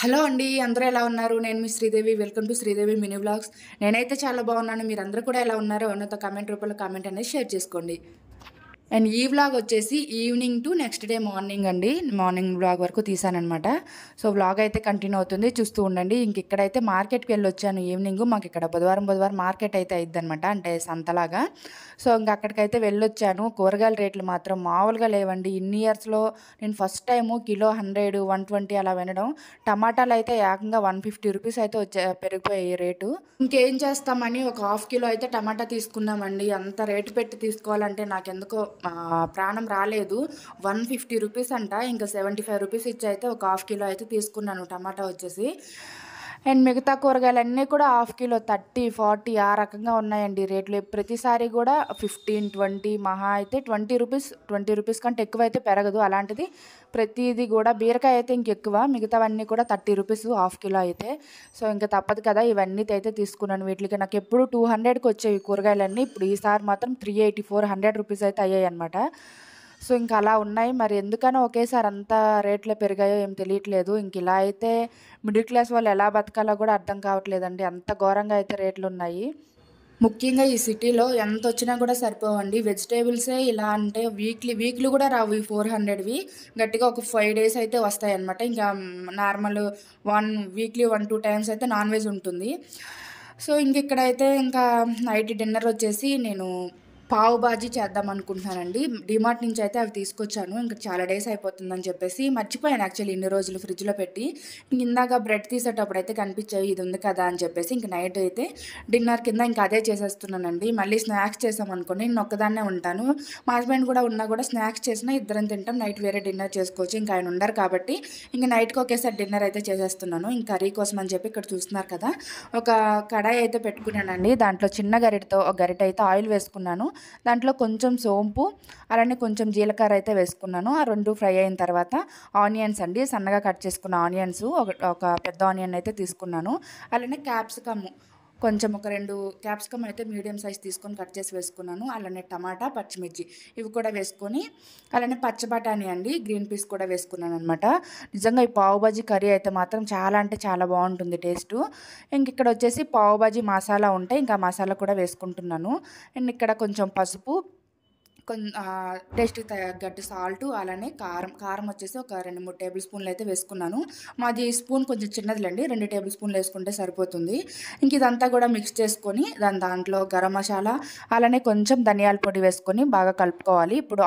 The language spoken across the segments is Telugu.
హలో అండి అందరూ ఎలా ఉన్నారు నేను మీ Sridevi welcome to Sridevi mini vlogs నేనైతే చాలా బాగున్నాను మీరు అందరూ కూడా ఎలా ఉన్నారో ఉన్నత కామెంట్ రూపంలో కామెంట్ అనేది షేర్ చేసుకోండి అండ్ ఈ వ్లాగ్ వచ్చేసి evening to next day morning అండి మార్నింగ్ వ్లాగ్ వరకు తీసానమాట సో వ్లాగ్ అయితే కంటిన్యూ అవుతుంది చూస్తూ ఉండండి ఇంక ఇక్కడైతే మార్కెట్కి వెళ్ళి వచ్చాను ఈవినింగ్ మాకు ఇక్కడ బుధవారం బుధవారం మార్కెట్ అయితే అయిద్దనమాట అంటే సంతలాగా సో ఇంక అక్కడికైతే వెళ్ళొచ్చాను కూరగాయల రేట్లు మాత్రం మామూలుగా లేవండి ఇన్ని ఇయర్స్లో నేను first time kilo hundred one twenty అలా వినడం టమాటాలు అయితే ఏకంగా వన్ ఫిఫ్టీ రూపీస్ అయితే వచ్చే పెరిగిపోయాయి రేటు ఇంకేం చేస్తామని ఒక హాఫ్ కిలో అయితే టమాటా తీసుకున్నామండి అంత రేటు పెట్టి తీసుకోవాలంటే నాకెందుకో ప్రాణం రాలేదు వన్ ఫిఫ్టీ రూపీస్ అంట ఇంకా సెవెంటీ ఫైవ్ రూపీస్ ఇచ్చి అయితే ఒక హాఫ్ కిలో అయితే తీసుకున్నాను టమాటా వచ్చేసి అండ్ మిగతా కూరగాయలన్నీ కూడా హాఫ్ కిలో థర్టీ ఫార్టీ ఆ రకంగా ఉన్నాయండి రేట్లు ప్రతిసారి కూడా ఫిఫ్టీన్ ట్వంటీ మహా అయితే ట్వంటీ రూపీస్ ట్వంటీ రూపీస్ కంటే ఎక్కువ అయితే పెరగదు అలాంటిది ప్రతిదీ కూడా బీరకాయ అయితే ఇంకెక్కువ మిగతావన్నీ కూడా థర్టీ రూపీస్ హాఫ్ కిలో అయితే సో ఇంకా తప్పదు కదా ఇవన్నీ అయితే తీసుకున్నాను వీటికి నాకు ఎప్పుడు టూ హండ్రెడ్కి వచ్చేవి కూరగాయలన్నీ ఇప్పుడు ఈసారి మాత్రం three eighty four hundred rupees అయితే అయ్యాయి అనమాట సో ఇంకా అలా ఉన్నాయి మరి ఎందుకనో ఒకేసారి అంత రేట్లు పెరిగాయో ఏం తెలియట్లేదు ఇంక ఇలా అయితే మిడిల్ క్లాస్ వాళ్ళు ఎలా బతకాలో కూడా అర్థం కావట్లేదండి అంత ఘోరంగా అయితే రేట్లు ఉన్నాయి ముఖ్యంగా ఈ సిటీలో ఎంత వచ్చినా కూడా సరిపోవండి వెజిటేబుల్సే ఇలా అంటే వీక్లీ వీక్లీ కూడా రావు ఈ ఫోర్ హండ్రెడ్వి గట్టిగా ఒక ఫైవ్ డేస్ అయితే వస్తాయి అనమాట ఇంకా normal one weekly one two times అయితే నాన్ వెజ్ ఉంటుంది సో ఇంక ఇక్కడైతే ఇంకా నైట్ డిన్నర్ వచ్చేసి నేను పావు బాజీ చేద్దాం అనుకుంటున్నానండి డిమార్ట్ నుంచి అయితే అవి తీసుకొచ్చాను ఇంకా చాలా డేస్ అయిపోతుందని చెప్పేసి మర్చిపోయాను యాక్చువల్లీ ఇన్ని రోజులు ఫ్రిడ్జ్లో పెట్టి ఇందాక బ్రెడ్ తీసేటప్పుడు అయితే కనిపించేవి ఇది ఉంది కదా అని చెప్పేసి ఇంక నైట్ అయితే డిన్నర్ కింద ఇంకా అదే చేసేస్తున్నానండి మళ్ళీ స్నాక్స్ చేసాం అనుకోండి నేను ఒక్కదాన్నే ఉంటాను మా హస్బెండ్ కూడా ఉన్నా కూడా స్నాక్స్ చేసినా ఇద్దరం తింటాం నైట్ వేరే డిన్నర్ చేసుకోవచ్చు ఇంకా ఆయన ఉండరు కాబట్టి ఇంకా నైట్కి ఒకేసారి డిన్నర్ అయితే చేసేస్తున్నాను ఇంకా కర్రీ కోసం అని చెప్పి ఇక్కడ చూస్తున్నారు కదా ఒక కడాయి అయితే పెట్టుకున్నానండి దాంట్లో చిన్న గరిటతో ఒక గరిట అయితే ఆయిల్ వేసుకున్నాను దాంట్లో కొంచెం సోంపు అలానే కొంచెం జీలకర్ర అయితే వేసుకున్నాను ఆ రెండు ఫ్రై అయిన తర్వాత ఆనియన్స్ అండి సన్నగా కట్ చేసుకున్న ఆనియన్స్ ఒక పెద్ద ఆనియన్ అయితే తీసుకున్నాను అలానే క్యాప్సికమ్ కొంచెం ఒక రెండు క్యాప్సికమ్ అయితే మీడియం సైజ్ తీసుకొని కట్ చేసి వేసుకున్నాను అలానే టమాటా పచ్చిమిర్చి ఇవి కూడా వేసుకొని అలానే పచ్చబటాని అండి గ్రీన్ పీస్ కూడా వేసుకున్నాను అనమాట నిజంగా ఈ పావు బాజీ కర్రీ అయితే మాత్రం చాలా అంటే చాలా బాగుంటుంది టేస్ట్ ఇంక ఇక్కడ వచ్చేసి బాజీ మసాలా ఉంటే ఇంకా మసాలా కూడా వేసుకుంటున్నాను అండ్ ఇక్కడ కొంచెం పసుపు టేస్ట్ తగ్గట్టు సాల్ట్ అలానే కారం కారం వచ్చేసి ఒక రెండు మూడు టేబుల్ స్పూన్లు అయితే వేసుకున్నాను మాది స్పూన్ కొంచెం చిన్నదిలేండి రెండు టేబుల్ స్పూన్లు వేసుకుంటే సరిపోతుంది ఇంక ఇదంతా కూడా మిక్స్ చేసుకొని దాని దాంట్లో గరం మసాలా అలానే కొంచెం ధనియాల పొడి వేసుకొని బాగా కలుపుకోవాలి ఇప్పుడు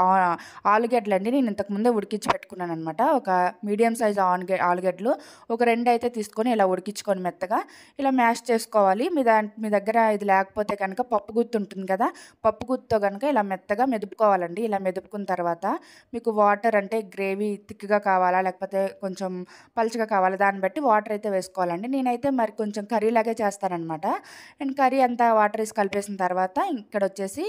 ఆలుగడ్డలు అండి నేను ఇంతకుముందే ఉడికించి పెట్టుకున్నాను అనమాట ఒక మీడియం సైజ్ ఆన్గే ఆలుగడ్డలు ఒక రెండు అయితే తీసుకొని ఇలా ఉడికించుకొని మెత్తగా ఇలా మ్యాష్ చేసుకోవాలి మీ దా మీ దగ్గర ఇది లేకపోతే కనుక పప్పు గుర్తు ఉంటుంది కదా పప్పు గుర్తుతో కనుక ఇలా మెత్తగా మెదు మెదుపుకోవాలండి ఇలా మెదుపుకున్న తర్వాత మీకు వాటర్ అంటే గ్రేవీ థిక్గా కావాలా లేకపోతే కొంచెం పలుచగా కావాలా దాన్ని బట్టి వాటర్ అయితే వేసుకోవాలండి నేనైతే మరి కొంచెం కర్రీ లాగే చేస్తానన్నమాట అండ్ కర్రీ అంతా వాటర్ వేసి కలిపేసిన తర్వాత ఇక్కడ వచ్చేసి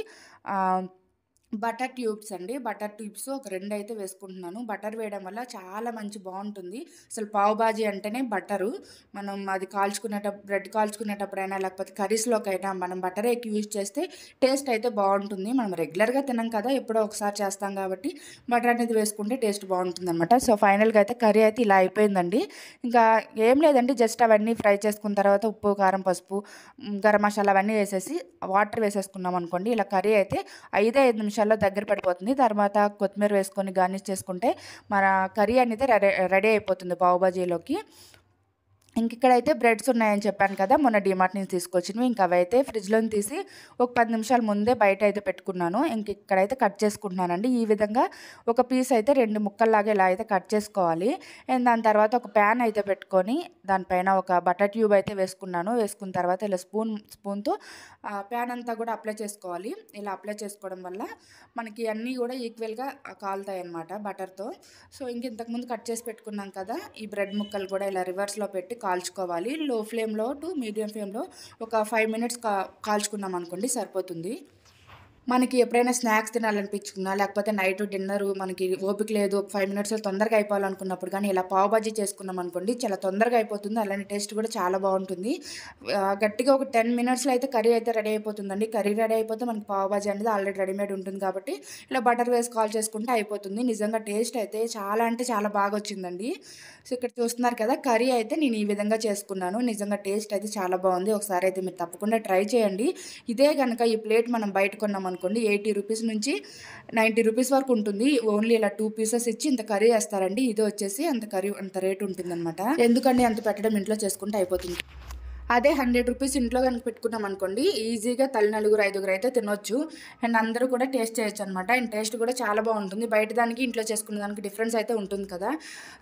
బటర్ ట్యూబ్స్ అండి బటర్ ట్యూబ్స్ ఒక రెండు అయితే వేసుకుంటున్నాను బటర్ వేయడం వల్ల చాలా మంచి బాగుంటుంది అసలు పావు బాజీ అంటేనే బటరు మనం అది కాల్చుకునేటప్పుడు బ్రెడ్ కాల్చుకునేటప్పుడైనా లేకపోతే కర్రీస్లోకైనా మనం బటర్ ఎక్కి యూజ్ చేస్తే టేస్ట్ అయితే బాగుంటుంది మనం రెగ్యులర్గా తినం కదా ఎప్పుడో ఒకసారి చేస్తాం కాబట్టి బటర్ అనేది వేసుకుంటే టేస్ట్ బాగుంటుంది అనమాట సో ఫైనల్గా అయితే కర్రీ అయితే ఇలా అయిపోయిందండి ఇంకా ఏం లేదండి జస్ట్ అవన్నీ ఫ్రై చేసుకున్న తర్వాత ఉప్పు కారం పసుపు గరం మసాలా అవన్నీ వేసేసి వాటర్ వేసేసుకున్నాం అనుకోండి ఇలా కర్రీ అయితే ఐదే ఐదు నిమిషాలు నిమిషాల్లో దగ్గర పడిపోతుంది తర్వాత కొత్తిమీర వేసుకొని గార్నిష్ చేసుకుంటే మన కర్రీ అనేది రెడీ రెడీ అయిపోతుంది పావుబాజీలోకి ఇంక ఇక్కడైతే బ్రెడ్స్ ఉన్నాయని చెప్పాను కదా మొన్న డిమార్ట్ నుంచి తీసుకొచ్చినవి ఇంకా అవైతే ఫ్రిడ్జ్లోని తీసి ఒక పది నిమిషాల ముందే బయట అయితే పెట్టుకున్నాను ఇంక ఇక్కడైతే కట్ చేసుకుంటున్నానండి ఈ విధంగా ఒక పీస్ అయితే రెండు ముక్కల్లాగా ఇలా అయితే కట్ చేసుకోవాలి అండ్ దాని తర్వాత ఒక ప్యాన్ అయితే పెట్టుకొని దానిపైన ఒక బటర్ ట్యూబ్ అయితే వేసుకున్నాను వేసుకున్న తర్వాత ఇలా స్పూన్ స్పూన్తో ప్యాన్ అంతా కూడా అప్లై చేసుకోవాలి ఇలా అప్లై చేసుకోవడం వల్ల మనకి అన్నీ కూడా ఈక్వల్గా కాలుతాయి అనమాట బటర్తో సో ఇంక ఇంతకుముందు కట్ చేసి పెట్టుకున్నాం కదా ఈ బ్రెడ్ ముక్కలు కూడా ఇలా రివర్స్లో పెట్టి కాల్చుకోవాలి లో ఫ్లేమ్లో టు మీడియం ఫ్లేమ్లో ఒక ఫైవ్ మినిట్స్ కా కాల్చుకున్నాం అనుకోండి సరిపోతుంది మనకి ఎప్పుడైనా స్నాక్స్ తినాలనిపించుకున్నా లేకపోతే నైట్ డిన్నర్ మనకి ఓపిక లేదు ఫైవ్ మినిట్స్ తొందరగా అయిపోవాలనుకున్నప్పుడు కానీ ఇలా పావు బజ్జీ చేసుకున్నాం అనుకోండి చాలా తొందరగా అయిపోతుంది అలానే టేస్ట్ కూడా చాలా బాగుంటుంది గట్టిగా ఒక టెన్ మినిట్స్లో అయితే కర్రీ అయితే రెడీ అయిపోతుందండి కర్రీ రెడీ అయిపోతే మనకి పావు బజ్జీ అనేది ఆల్రెడీ రెడీమేడ్ ఉంటుంది కాబట్టి ఇలా బటర్ వేసి కాల్ చేసుకుంటే అయిపోతుంది నిజంగా టేస్ట్ అయితే చాలా అంటే చాలా బాగా వచ్చిందండి సో ఇక్కడ చూస్తున్నారు కదా కర్రీ అయితే నేను ఈ విధంగా చేసుకున్నాను నిజంగా టేస్ట్ అయితే చాలా బాగుంది ఒకసారి అయితే మీరు తప్పకుండా ట్రై చేయండి ఇదే కనుక ఈ ప్లేట్ మనం బయట కొన్నాం అనుకోండి ఎయిటీ రూపీస్ నుంచి నైంటీ రూపీస్ వరకు ఉంటుంది ఓన్లీ ఇలా టూ పీసెస్ ఇచ్చి ఇంత కర్రీ వేస్తారండి ఇది వచ్చేసి అంత కర్రీ అంత రేట్ ఉంటుందన్నమాట ఎందుకండి అంత పెట్టడం ఇంట్లో చేసుకుంటే అయిపోతుంది అదే హండ్రెడ్ రూపీస్ ఇంట్లో కనుక పెట్టుకున్నాం అనుకోండి ఈజీగా తల్లి నలుగురు ఐదుగురు అయితే తినొచ్చు అండ్ అందరూ కూడా టేస్ట్ చేయొచ్చు అనమాట అండ్ టేస్ట్ కూడా చాలా బాగుంటుంది బయట దానికి ఇంట్లో చేసుకునే దానికి డిఫరెన్స్ అయితే ఉంటుంది కదా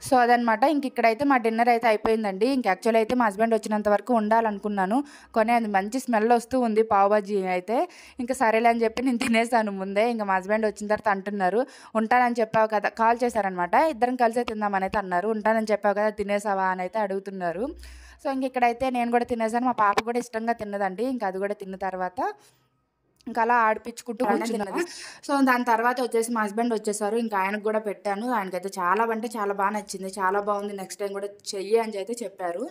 సో అదనమాట ఇంక ఇక్కడైతే మా డిన్నర్ అయితే అయిపోయిందండి ఇంక యాక్చువల్ అయితే మా హస్బెండ్ వచ్చినంత వరకు ఉండాలనుకున్నాను కొనే అది మంచి స్మెల్ వస్తూ ఉంది బాజీ అయితే ఇంకా సరేలే అని చెప్పి నేను తినేసాను ముందే ఇంకా మా హస్బెండ్ వచ్చిన తర్వాత అంటున్నారు ఉంటానని చెప్పావు కదా కాల్ చేశారనమాట ఇద్దరం కలిసే తిందామని అయితే అన్నారు ఉంటానని చెప్పావు కదా తినేసావా అని అయితే అడుగుతున్నారు సో ఇంక ఇక్కడైతే నేను కూడా తినేసాను మా పాప కూడా ఇష్టంగా తిన్నదండి ఇంకా అది కూడా తిన్న తర్వాత ఇంకా అలా ఆడిపించుకుంటూ కూర్చున్నది సో దాని తర్వాత వచ్చేసి మా హస్బెండ్ వచ్చేసారు ఇంకా ఆయనకు కూడా పెట్టాను ఆయనకైతే చాలా అంటే చాలా బాగా నచ్చింది చాలా బాగుంది నెక్స్ట్ టైం కూడా చెయ్యి అని అయితే చెప్పారు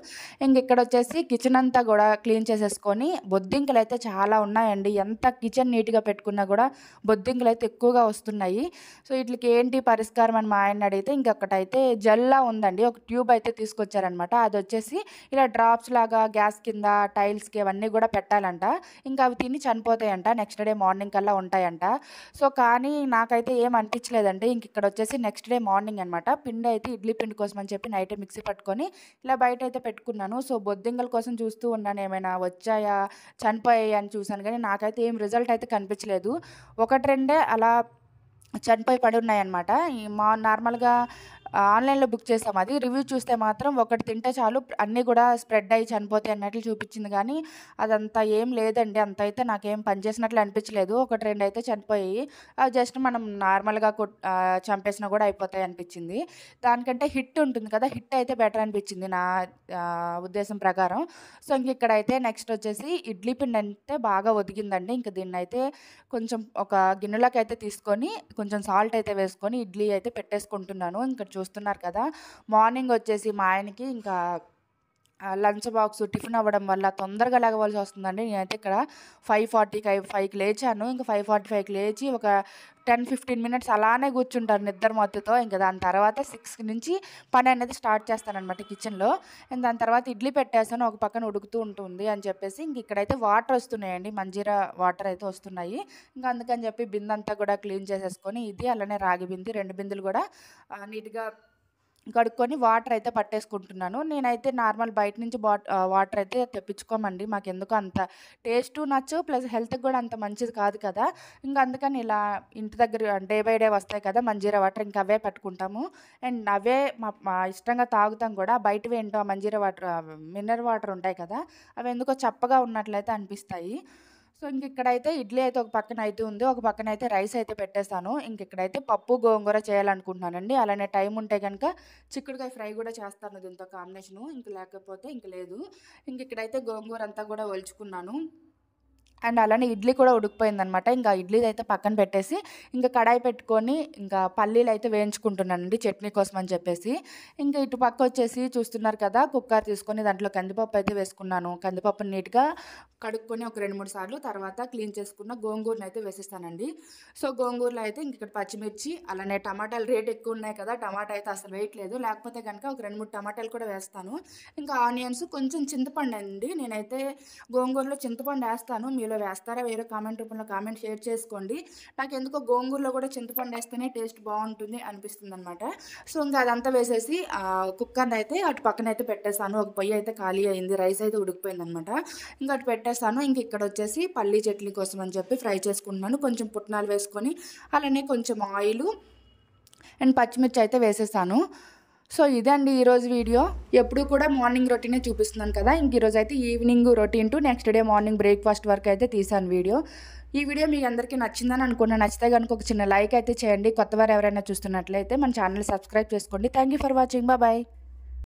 ఇంక ఇక్కడ వచ్చేసి కిచెన్ అంతా కూడా క్లీన్ చేసేసుకొని బొద్దింకలు అయితే చాలా ఉన్నాయండి ఎంత కిచెన్ నీట్గా పెట్టుకున్నా కూడా బొద్దింకలు అయితే ఎక్కువగా వస్తున్నాయి సో వీటికి ఏంటి పరిష్కారం అని మా ఆయన అడిగితే ఇంకొకటైతే జల్లా ఉందండి ఒక ట్యూబ్ అయితే తీసుకొచ్చారనమాట అది వచ్చేసి ఇలా డ్రాప్స్ లాగా గ్యాస్ కింద టైల్స్కి అవన్నీ కూడా పెట్టాలంట ఇంకా అవి తిని చనిపోతాయంట నెక్స్ట్ డే మార్నింగ్ కల్లా ఉంటాయంట సో కానీ నాకైతే ఏం అనిపించలేదండి ఇంక ఇక్కడ వచ్చేసి నెక్స్ట్ డే మార్నింగ్ అనమాట పిండి అయితే ఇడ్లీ పిండి కోసం అని చెప్పి నైట్ మిక్సీ పట్టుకొని ఇలా బయట అయితే పెట్టుకున్నాను సో బొద్దింగల కోసం చూస్తూ ఉన్నాను ఏమైనా వచ్చాయా చనిపోయాయి అని చూశాను కానీ నాకైతే ఏం రిజల్ట్ అయితే కనిపించలేదు ఒకటి రెండే అలా చనిపోయి పడి ఉన్నాయన్నమాట మా నార్మల్గా ఆన్లైన్లో బుక్ చేసాం అది రివ్యూ చూస్తే మాత్రం ఒకటి తింటే చాలు అన్నీ కూడా స్ప్రెడ్ అయ్యి చనిపోతాయి అన్నట్లు చూపించింది కానీ అదంతా ఏం లేదండి అంత అయితే నాకేం పనిచేసినట్లు అనిపించలేదు ఒకటి రెండు అయితే చనిపోయాయి జస్ట్ మనం నార్మల్గా చంపేసినా కూడా అయిపోతాయి అనిపించింది దానికంటే హిట్ ఉంటుంది కదా హిట్ అయితే బెటర్ అనిపించింది నా ఉద్దేశం ప్రకారం సో ఇంక ఇక్కడ అయితే నెక్స్ట్ వచ్చేసి ఇడ్లీ పిండి అంటే బాగా ఒదిగిందండి ఇంకా దీన్ని అయితే కొంచెం ఒక గిన్నెలోకి అయితే తీసుకొని కొంచెం సాల్ట్ అయితే వేసుకొని ఇడ్లీ అయితే పెట్టేసుకుంటున్నాను ఇంకా చూస్తున్నారు కదా మార్నింగ్ వచ్చేసి మా ఆయనకి ఇంకా లంచ్ బాక్స్ టిఫిన్ అవ్వడం వల్ల తొందరగా లేగవలసి వస్తుందండి నేనైతే ఇక్కడ ఫైవ్ ఫార్టీ ఫైవ్ ఫైవ్కి లేచాను ఇంకా ఫైవ్ ఫార్టీ ఫైవ్కి లేచి ఒక టెన్ ఫిఫ్టీన్ మినిట్స్ అలానే కూర్చుంటారు నిద్ర మత్తుతో ఇంకా దాని తర్వాత సిక్స్ నుంచి పని అనేది స్టార్ట్ చేస్తానమాట కిచెన్లో ఇంకా దాని తర్వాత ఇడ్లీ పెట్టేసాను ఒక పక్కన ఉడుకుతూ ఉంటుంది అని చెప్పేసి ఇంక ఇక్కడైతే వాటర్ వస్తున్నాయండి మంజీరా వాటర్ అయితే వస్తున్నాయి ఇంకా అందుకని చెప్పి బిందంతా కూడా క్లీన్ చేసేసుకొని ఇది అలానే రాగి బింది రెండు బిందులు కూడా నీట్గా కడుక్కొని వాటర్ అయితే పట్టేసుకుంటున్నాను నేనైతే నార్మల్ బయట నుంచి వాటర్ అయితే తెప్పించుకోమండి మాకు ఎందుకు అంత టేస్ట్ నచ్చు ప్లస్ హెల్త్కి కూడా అంత మంచిది కాదు కదా ఇంకా అందుకని ఇలా ఇంటి దగ్గర డే బై డే వస్తాయి కదా మంజీరా వాటర్ ఇంకా అవే పట్టుకుంటాము అండ్ అవే మా ఇష్టంగా తాగుతాం కూడా బయటవి ఏంటో మంజీరా వాటర్ మినరల్ వాటర్ ఉంటాయి కదా అవి ఎందుకో చప్పగా ఉన్నట్లయితే అనిపిస్తాయి సో ఇంక ఇక్కడైతే ఇడ్లీ అయితే ఒక పక్కన అయితే ఉంది ఒక పక్కన అయితే రైస్ అయితే పెట్టేస్తాను ఇంక పప్పు గోంగూర చేయాలనుకుంటున్నానండి అలానే టైం ఉంటే కనుక చిక్కుడుకాయ ఫ్రై కూడా చేస్తాను దీంతో కాంబినేషను ఇంక లేకపోతే ఇంక లేదు ఇంక ఇక్కడైతే గోంగూర అంతా కూడా ఒలుచుకున్నాను అండ్ అలానే ఇడ్లీ కూడా అనమాట ఇంకా ఇడ్లీ అయితే పక్కన పెట్టేసి ఇంకా కడాయి పెట్టుకొని ఇంకా పల్లీలు అయితే వేయించుకుంటున్నానండి చట్నీ కోసం అని చెప్పేసి ఇంకా ఇటు పక్క వచ్చేసి చూస్తున్నారు కదా కుక్కర్ తీసుకొని దాంట్లో కందిపప్పు అయితే వేసుకున్నాను కందిపప్పు నీట్గా కడుక్కొని ఒక రెండు మూడు సార్లు తర్వాత క్లీన్ చేసుకున్న గోంగూరను అయితే వేసిస్తానండి సో గోంగూరలో అయితే ఇంక ఇక్కడ పచ్చిమిర్చి అలానే టమాటాలు రేట్ ఎక్కువ ఉన్నాయి కదా టమాటా అయితే అసలు వేయట్లేదు లేకపోతే కనుక ఒక రెండు మూడు టమాటాలు కూడా వేస్తాను ఇంకా ఆనియన్స్ కొంచెం చింతపండు అండి నేనైతే గోంగూరలో చింతపండు వేస్తాను మీరు వీడియోలో వేస్తారా వేరే కామెంట్ రూపంలో కామెంట్ షేర్ చేసుకోండి నాకు ఎందుకో గోంగూరలో కూడా చింతపండు వేస్తేనే టేస్ట్ బాగుంటుంది అనిపిస్తుంది అనమాట సో ఇంకా అదంతా వేసేసి కుక్కర్ని అయితే అటు పక్కన అయితే పెట్టేశాను ఒక పొయ్యి అయితే ఖాళీ అయింది రైస్ అయితే ఉడికిపోయింది అనమాట ఇంకా అటు పెట్టేస్తాను ఇంక ఇక్కడ వచ్చేసి పల్లీ చట్నీ కోసం అని చెప్పి ఫ్రై చేసుకుంటున్నాను కొంచెం పుట్నాలు వేసుకొని అలానే కొంచెం ఆయిల్ అండ్ పచ్చిమిర్చి అయితే వేసేసాను సో ఇదే అండి ఈరోజు వీడియో ఎప్పుడు కూడా మార్నింగ్ రొటీనే చూపిస్తున్నాను కదా ఇంక ఈరోజు అయితే evening routine to next day morning breakfast వరకు అయితే తీసాను వీడియో ఈ వీడియో మీ అందరికీ నచ్చిందని అనుకున్నా నచ్చితే కనుక ఒక చిన్న లైక్ అయితే చేయండి కొత్తవారు ఎవరైనా చూస్తున్నట్లయితే మన ఛానల్ సబ్స్క్రైబ్ చేసుకోండి థ్యాంక్ ఫర్ వాచింగ్ బాయ్